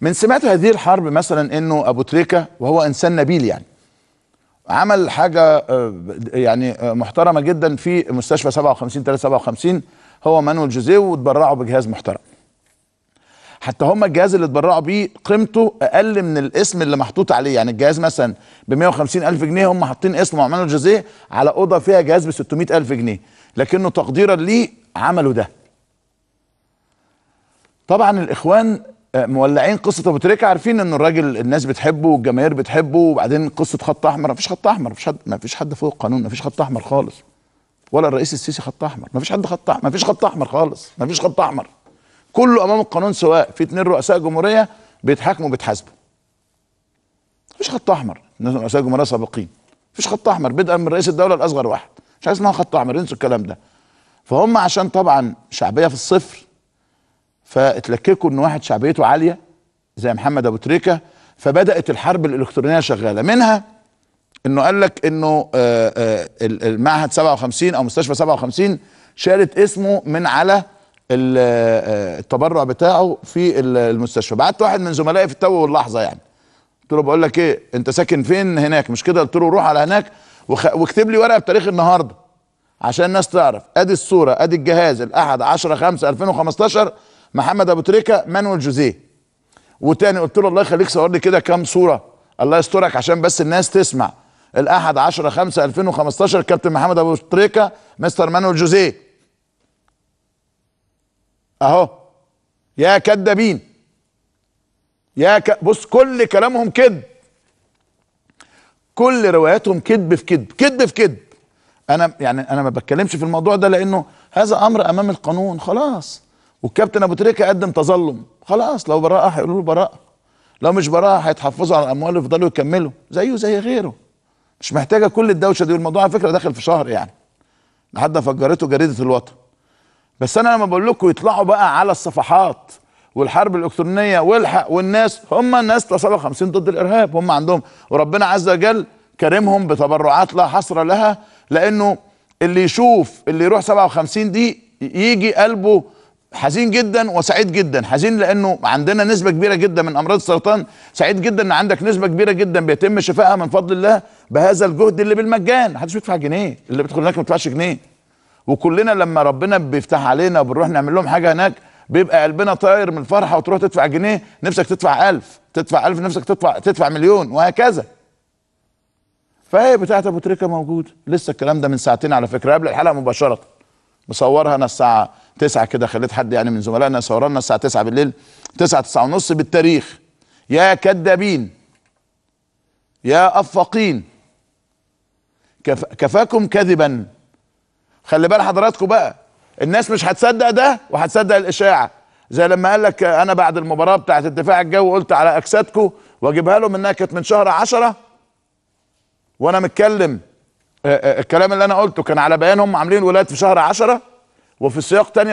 من سمات هذه الحرب مثلا انه ابو تريكه وهو انسان نبيل يعني عمل حاجه آه، يعني آه، محترمه جدا في مستشفى 57 357 هو مانويل جوزيه وتبرعوا بجهاز محترم حتى هم الجهاز اللي اتبرعوا بيه قيمته اقل من الاسم اللي محطوط عليه يعني الجهاز مثلا ب 150 الف جنيه هم حاطين اسمه عمانو جوزيه على اوضه فيها جهاز ب 600 الف جنيه لكنه تقديرا ليه عملوا ده طبعا الاخوان آه، مولعين قصه ابو تريكه عارفين ان الراجل الناس بتحبه والجماهير بتحبه وبعدين قصه خط احمر مفيش خط احمر مفيش حد مفيش حد فوق القانون مفيش خط احمر خالص ولا الرئيس السيسي خط احمر مفيش حد خط احمر مفيش خط احمر خالص مفيش خط احمر كله امام القانون سواء في اتنين رؤساء جمهوريه بيتحاكموا بيتحاسبوا مفيش خط احمر رؤساء جمهوريه سابقين مفيش خط احمر بدءا من رئيس الدوله الاصغر واحد مش عايز اسمها خط احمر انسوا الكلام ده فهم عشان طبعا شعبيه في الصفر فاتلككوا ان واحد شعبيته عاليه زي محمد ابو تريكه فبدات الحرب الالكترونيه شغاله منها انه قال لك انه آه، آه، المعهد 57 او مستشفى 57 شالت اسمه من على آه، التبرع بتاعه في المستشفى بعت واحد من زملائي في التو واللحظه يعني قلت له بقول لك ايه انت ساكن فين هناك مش كده قلت له روح على هناك واكتب لي ورقه بتاريخ النهارده عشان الناس تعرف ادي الصوره ادي الجهاز الاحد 10 5 2015 محمد ابو تريكه مانويل جوزيه وتاني قلت له الله يخليك صور لي كده كام صوره الله يسترك عشان بس الناس تسمع الاحد 10 5 2015 كابتن محمد ابو تريكه مستر مانويل جوزيه اهو يا كدابين يا ك... بص كل كلامهم كذب كل رواياتهم كذب في كذب كذب في كذب انا يعني انا ما بتكلمش في الموضوع ده لانه هذا امر امام القانون خلاص والكابتن ابو تريكه قدم تظلم خلاص لو براءه هيقولوا له براءه لو مش براءه هيتحفظوا على الاموال ويفضلوا يكملوا زيه زي غيره مش محتاجه كل الدوشه دي والموضوع على فكره داخل في شهر يعني لحد فجرته جريده الوطن بس انا لما بقول لكم يطلعوا بقى على الصفحات والحرب الالكترونيه والحق والناس هم الناس 59 ضد الارهاب هم عندهم وربنا عز وجل كرمهم بتبرعات لا حصر لها لانه اللي يشوف اللي يروح 57 دي يجي قلبه حزين جدا وسعيد جدا حزين لانه عندنا نسبه كبيره جدا من امراض السرطان سعيد جدا ان عندك نسبه كبيره جدا بيتم شفائها من فضل الله بهذا الجهد اللي بالمجان محدش بيدفع جنيه اللي بيدخل هناك ما بيدفعش جنيه وكلنا لما ربنا بيفتح علينا وبنروح نعمل لهم حاجه هناك بيبقى قلبنا طاير من الفرحه وتروح تدفع جنيه نفسك تدفع ألف تدفع ألف نفسك تدفع تدفع مليون وهكذا فهي بتاعت ابو تريكه موجوده لسه الكلام ده من ساعتين على فكره قبل الحلقه مباشره مصورها انا الساعه 9 كده خليت حد يعني من زملائنا صورنا الساعه 9 بالليل 9 تسعة ونص بالتاريخ يا كذابين يا افاقين كف... كفاكم كذبا خلي بال حضراتكم بقى الناس مش هتصدق ده وهتصدق الاشاعه زي لما قال لك انا بعد المباراه بتاعه الدفاع الجوي قلت على اجسادكم واجيبها لهم انها كانت من شهر 10 وانا متكلم آه، آه، الكلام اللي انا قلته كان على بيان هم عاملين ولاد في شهر 10 وفي سياق تاني